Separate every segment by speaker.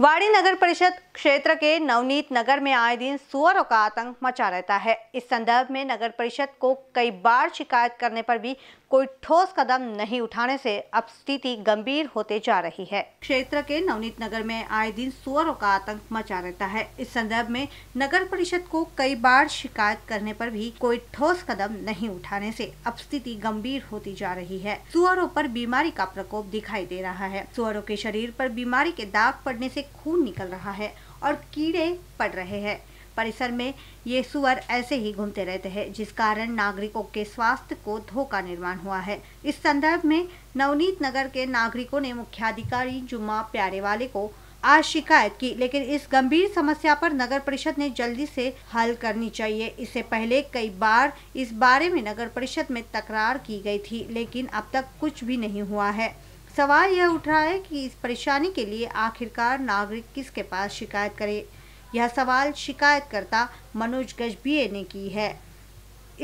Speaker 1: वाड़ी नगर परिषद क्षेत्र के नवनीत नगर में आए दिन सुअरों का आतंक मचा रहता है इस संदर्भ में नगर परिषद को कई बार शिकायत करने पर भी कोई ठोस कदम नहीं उठाने से अब स्थिति गंभीर होते जा रही है क्षेत्र के नवनीत नगर में आए दिन सुअरों का आतंक मचा रहता है इस संदर्भ में नगर परिषद को कई बार शिकायत करने पर भी कोई ठोस कदम नहीं उठाने से अब स्थिति गंभीर होती जा रही है सुअरों पर बीमारी का प्रकोप दिखाई दे रहा है सुअरों के शरीर पर बीमारी के दाग पड़ने से खून निकल रहा है और कीड़े पड़ रहे हैं परिसर में ये सुअर ऐसे ही घूमते रहते हैं जिस कारण नागरिकों के स्वास्थ्य को धोखा निर्माण हुआ है इस संदर्भ में नवनीत नगर के नागरिकों ने मुख्याधिकारी जुमा प्यारे वाले को आज शिकायत की लेकिन इस गंभीर समस्या पर नगर परिषद ने जल्दी से हल करनी चाहिए इससे पहले कई बार इस बारे में नगर परिषद में तकरार की गई थी लेकिन अब तक कुछ भी नहीं हुआ है सवाल यह उठ रहा है कि इस परेशानी के लिए आखिरकार नागरिक किसके पास शिकायत करे यह सवाल शिकायतकर्ता मनोज गजबीय ने की है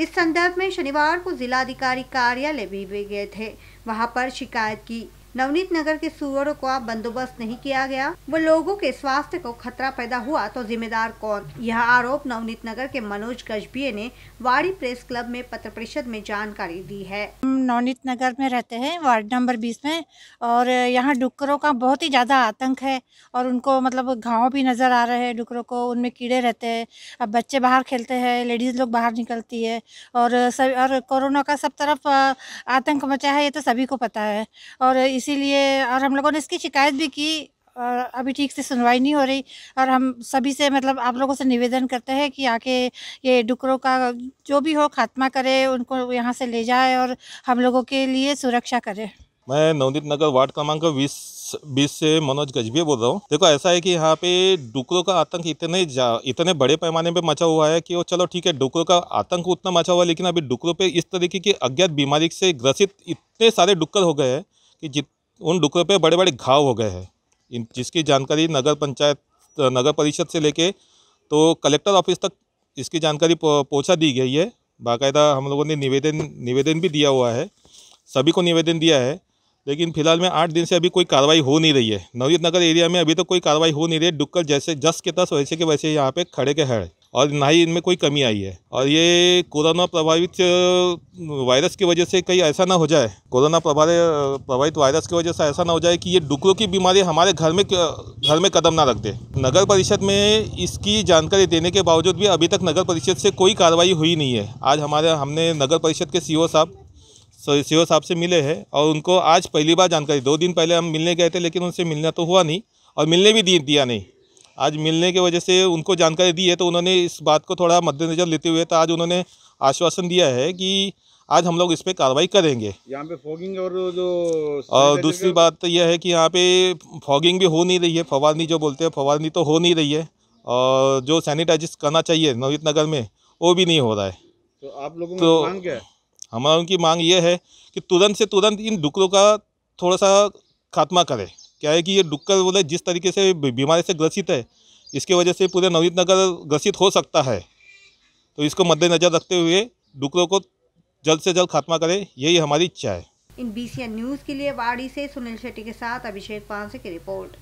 Speaker 1: इस संदर्भ में शनिवार को जिलाधिकारी कार्यालय भी वे गए थे वहां पर शिकायत की नवनीत नगर के सुअरों का बंदोबस्त नहीं किया गया वो लोगों के स्वास्थ्य को खतरा पैदा हुआ तो जिम्मेदार कौन यह आरोप नवनीत नगर के मनोज गजबीय ने वाड़ी प्रेस
Speaker 2: क्लब में पत्र परिषद में जानकारी दी है नवनीत नगर में रहते हैं वार्ड नंबर बीस में और यहाँ डुकरों का बहुत ही ज़्यादा आतंक है और उनको मतलब घाव भी नज़र आ रहे हैं डुकरों को उनमें कीड़े रहते हैं अब बच्चे बाहर खेलते हैं लेडीज़ लोग बाहर निकलती है और सब और कोरोना का सब तरफ आतंक मचा है ये तो सभी को पता है और इसीलिए और हम लोगों ने इसकी शिकायत भी की अभी ठीक से सुनवाई नहीं हो रही और हम सभी से मतलब आप लोगों से निवेदन करते हैं कि आके ये डुकरों का जो भी हो खात्मा करे उनको यहाँ से ले जाए और हम लोगों के लिए सुरक्षा करे
Speaker 3: मैं नवदीप नगर वार्ड क्रमांक बीस बीस से मनोज गजबी बोल रहा हूँ देखो ऐसा है कि यहाँ पे डुकरों का आतंक इतने जा इतने बड़े पैमाने पे मचा हुआ है कि वो चलो ठीक है डुकरों का आतंक उतना मचा हुआ है लेकिन अभी डुकरों पे इस तरीके की अज्ञात बीमारी से ग्रसित इतने सारे डुक्कर हो गए हैं कि जित उन डुकरों पर बड़े बड़े घाव हो गए हैं इन जिसकी जानकारी नगर पंचायत नगर परिषद से लेके तो कलेक्टर ऑफिस तक इसकी जानकारी पहुँचा दी गई है बाकायदा हम लोगों ने निवेदन निवेदन भी दिया हुआ है सभी को निवेदन दिया है लेकिन फिलहाल में आठ दिन से अभी कोई कार्रवाई हो नहीं रही है नवनीत नगर एरिया में अभी तक तो कोई कार्रवाई हो नहीं रही है डुक्कर जैसे जस के तस वैसे के वैसे यहाँ पे खड़े के हैं और ना ही इनमें कोई कमी आई है और ये कोरोना प्रभावित वायरस की वजह से कहीं ऐसा ना हो जाए कोरोना प्रभावित प्रभावित वायरस की वजह से ऐसा ना हो जाए कि ये डुकरों की बीमारी हमारे घर में घर में कदम ना रख दे नगर परिषद में इसकी जानकारी देने के बावजूद भी अभी तक नगर परिषद से कोई कार्रवाई हुई नहीं है आज हमारे हमने नगर परिषद के सी साहब सी साहब से मिले हैं और उनको आज पहली बार जानकारी दो दिन पहले हम मिलने गए थे लेकिन उनसे मिलना तो हुआ नहीं और मिलने भी दिया नहीं आज मिलने की वजह से उनको जानकारी दी है तो उन्होंने इस बात को थोड़ा मद्देनज़र लेते हुए तो आज उन्होंने आश्वासन दिया है कि आज हम लोग इस पर कार्रवाई करेंगे
Speaker 2: यहाँ पे फॉगिंग और जो और दूसरी
Speaker 3: बात तो यह है कि यहाँ पे फॉगिंग भी हो नहीं रही है फवारनी जो बोलते हैं फवारनी तो हो नहीं रही है और जो सैनिटाइज करना चाहिए नवीत नगर में वो भी नहीं हो रहा है तो आप लोगों तो हमारा उनकी मांग ये है कि तुरंत से तुरंत इन दुकड़ों का थोड़ा सा खात्मा करें क्या है कि ये डुक्कर बोले जिस तरीके से बीमारी से ग्रसित है इसके वजह से पूरे नवनीत नगर ग्रसित हो सकता है तो इसको मद्देनज़र रखते हुए डुकरों को जल्द से जल्द खात्मा करें यही हमारी इच्छा है
Speaker 1: इन बी न्यूज़ के लिए वाड़ी से सुनील शेट्टी के साथ अभिषेक पांसे की रिपोर्ट